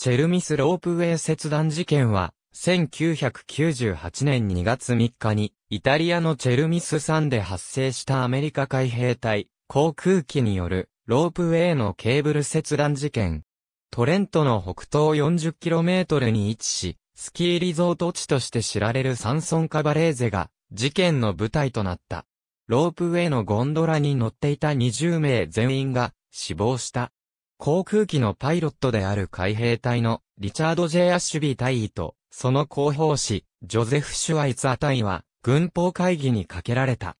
チェルミスロープウェイ切断事件は、1998年2月3日に、イタリアのチェルミス山で発生したアメリカ海兵隊、航空機による、ロープウェイのケーブル切断事件。トレントの北東 40km に位置し、スキーリゾート地として知られるサンソンカバレーゼが、事件の舞台となった。ロープウェイのゴンドラに乗っていた20名全員が死亡した。航空機のパイロットである海兵隊のリチャード・ジェ・アッシュビー隊員と、その広報士、ジョゼフ・シュワイツア隊は、軍法会議にかけられた。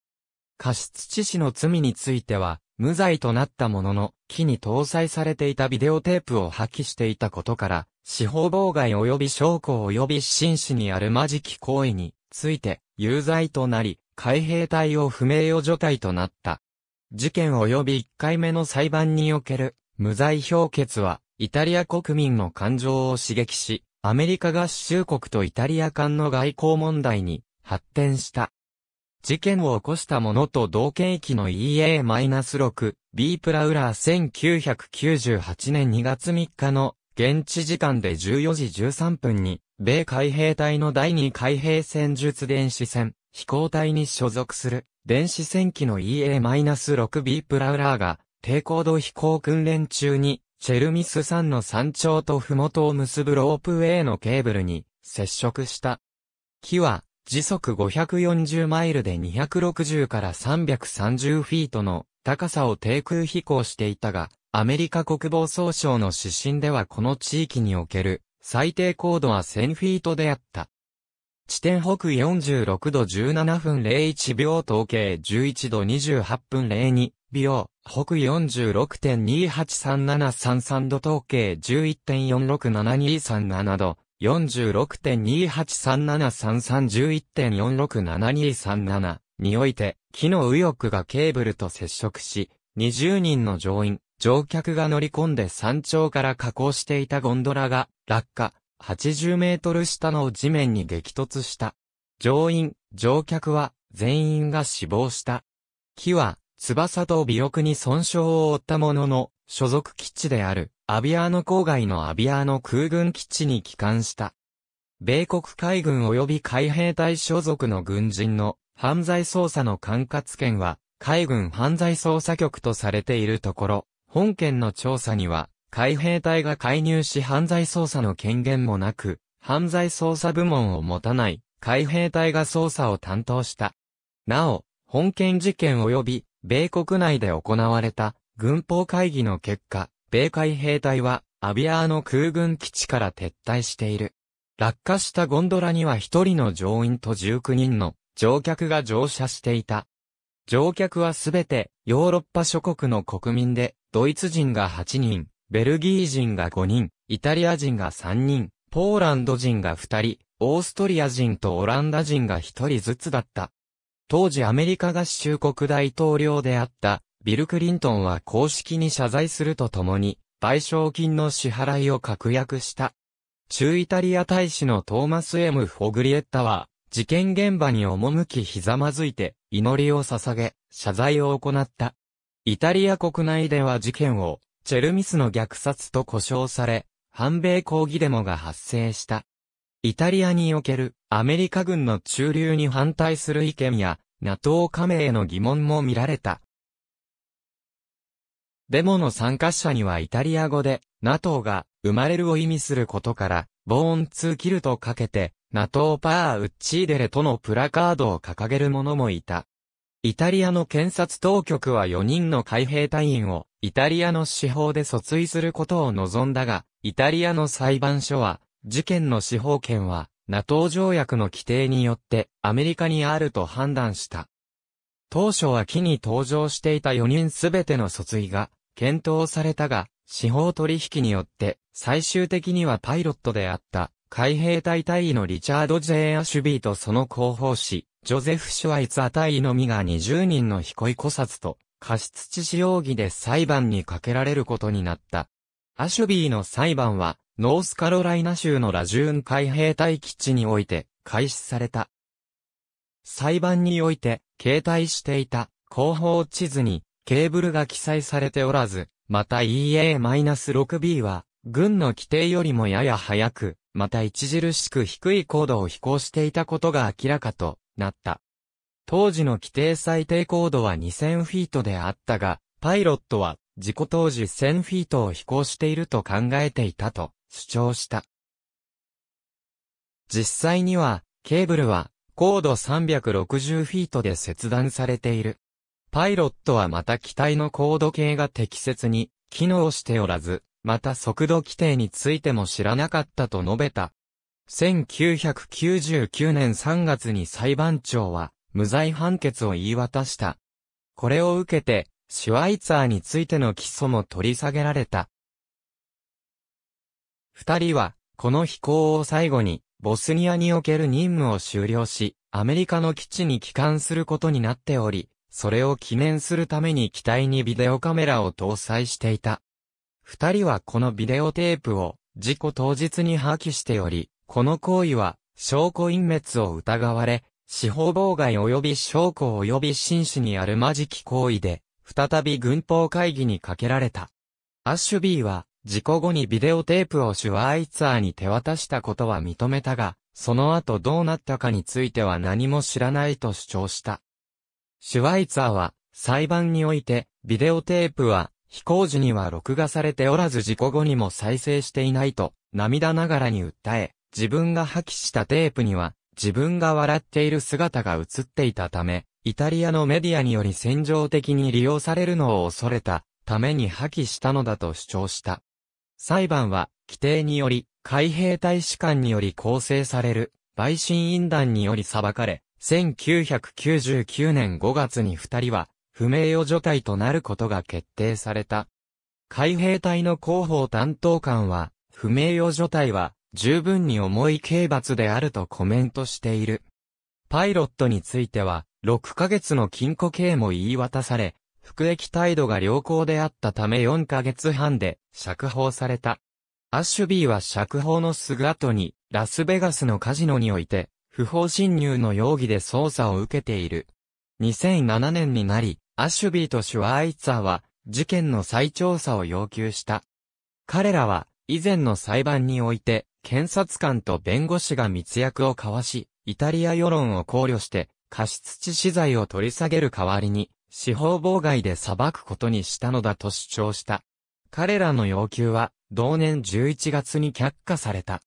過失致死の罪については、無罪となったものの、機に搭載されていたビデオテープを破棄していたことから、司法妨害及び証拠及び真摯にあるまじき行為について、有罪となり、海兵隊を不名誉除隊となった。事件及び1回目の裁判における無罪評決は、イタリア国民の感情を刺激し、アメリカ合衆国とイタリア間の外交問題に発展した。事件を起こした者と同権域の EA-6、B プラウラー1998年2月3日の現地時間で14時13分に、米海兵隊の第2海兵戦術電子戦、飛行隊に所属する電子戦機の EA-6B プラウラーが低高度飛行訓練中に、チェルミス山の山頂と麓を結ぶロープウェイのケーブルに接触した。木は時速540マイルで260から330フィートの高さを低空飛行していたが、アメリカ国防総省の指針ではこの地域における最低高度は1000フィートであった。地点北46度17分01秒統計11度28分02ビオ北46.283733度統計11.467237度、46.28373311.467237において、木の右翼がケーブルと接触し、20人の乗員、乗客が乗り込んで山頂から加工していたゴンドラが落下、80メートル下の地面に激突した。乗員、乗客は全員が死亡した。木は翼と尾翼に損傷を負ったものの、所属基地である、アビアーノ郊外のアビアーノ空軍基地に帰還した。米国海軍及び海兵隊所属の軍人の犯罪捜査の管轄権は、海軍犯罪捜査局とされているところ、本件の調査には、海兵隊が介入し犯罪捜査の権限もなく、犯罪捜査部門を持たない、海兵隊が捜査を担当した。なお、本件事件及び米国内で行われた軍法会議の結果、米海兵隊はアビアーの空軍基地から撤退している。落下したゴンドラには1人の乗員と19人の乗客が乗車していた。乗客はすべてヨーロッパ諸国の国民で、ドイツ人が8人、ベルギー人が5人、イタリア人が3人、ポーランド人が2人、オーストリア人とオランダ人が1人ずつだった。当時アメリカ合衆国大統領であったビル・クリントンは公式に謝罪するとともに、賠償金の支払いを確約した。中イタリア大使のトーマス・エム・フォグリエッタは、事件現場に赴きひざまずいて、祈りを捧げ、謝罪を行った。イタリア国内では事件を、チェルミスの虐殺と呼称され、反米抗議デモが発生した。イタリアにおけるアメリカ軍の駐留に反対する意見や NATO 加盟への疑問も見られた。デモの参加者にはイタリア語で NATO が生まれるを意味することから、ボーンツーキルとかけて NATO パーウッチーデレとのプラカードを掲げる者もいた。イタリアの検察当局は4人の海兵隊員をイタリアの司法で訴追することを望んだが、イタリアの裁判所は事件の司法権は、NATO 条約の規定によってアメリカにあると判断した。当初は木に登場していた4人すべての訴追が検討されたが、司法取引によって最終的にはパイロットであった海兵隊隊員のリチャード・ジェア・シュビーとその広報誌、ジョゼフ・シュワイツア隊員のみが20人の飛行意殺と過失致死容疑で裁判にかけられることになった。アシュビーの裁判は、ノースカロライナ州のラジューン海兵隊基地において開始された。裁判において、携帯していた広報地図にケーブルが記載されておらず、また EA-6B は、軍の規定よりもやや早く、また著しく低い高度を飛行していたことが明らかとなった。当時の規定最低高度は2000フィートであったが、パイロットは事故当時1000フィートを飛行していると考えていたと主張した。実際には、ケーブルは高度360フィートで切断されている。パイロットはまた機体の高度計が適切に機能しておらず、また速度規定についても知らなかったと述べた。1999年3月に裁判長は無罪判決を言い渡した。これを受けて、シュワイツァーについての起訴も取り下げられた。二人は、この飛行を最後に、ボスニアにおける任務を終了し、アメリカの基地に帰還することになっており、それを記念するために機体にビデオカメラを搭載していた。二人はこのビデオテープを事故当日に破棄しており、この行為は証拠隠滅を疑われ、司法妨害及び証拠及び真摯にあるまじき行為で、再び軍法会議にかけられた。アッシュビーは、事故後にビデオテープをシュワーイツァーに手渡したことは認めたが、その後どうなったかについては何も知らないと主張した。シュワイツァーは、裁判において、ビデオテープは、飛行時には録画されておらず事故後にも再生していないと、涙ながらに訴え、自分が破棄したテープには、自分が笑っている姿が映っていたため、イタリアのメディアにより戦場的に利用されるのを恐れたために破棄したのだと主張した。裁判は、規定により、海兵大使館により構成される、陪審員団により裁かれ、1999年5月に二人は、不名誉除隊となることが決定された。海兵隊の広報担当官は、不名誉除隊は、十分に重い刑罰であるとコメントしている。パイロットについては、6ヶ月の禁錮刑も言い渡され、服役態度が良好であったため4ヶ月半で釈放された。アッシュビーは釈放のすぐ後に、ラスベガスのカジノにおいて、不法侵入の容疑で捜査を受けている。2007年になり、アッシュビーとシュワーイッツァーは、事件の再調査を要求した。彼らは、以前の裁判において、検察官と弁護士が密約を交わし、イタリア世論を考慮して、過失致死罪を取り下げる代わりに、司法妨害で裁くことにしたのだと主張した。彼らの要求は、同年11月に却下された。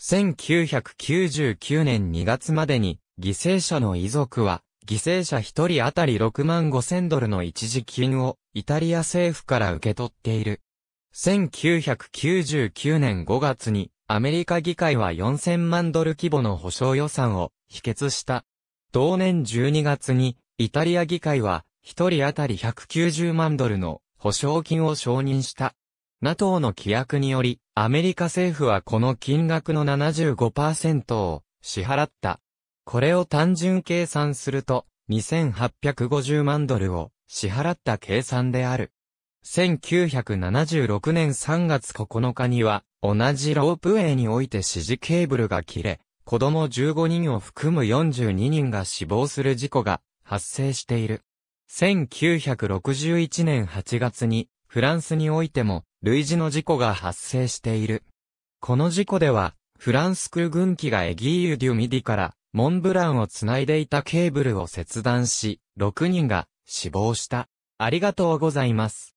1999年2月までに、犠牲者の遺族は、犠牲者1人当たり6万5千ドルの一時金を、イタリア政府から受け取っている。1999年5月に、アメリカ議会は4000万ドル規模の保証予算を、否決した。同年12月に、イタリア議会は、一人当たり190万ドルの保証金を承認した。NATO の規約により、アメリカ政府はこの金額の75%を支払った。これを単純計算すると、2850万ドルを支払った計算である。1976年3月9日には、同じロープウェイにおいて指示ケーブルが切れ、子供15人を含む42人が死亡する事故が発生している。1961年8月にフランスにおいても類似の事故が発生している。この事故ではフランス空軍機がエギーユ・デュ・ミディからモンブランをつないでいたケーブルを切断し、6人が死亡した。ありがとうございます。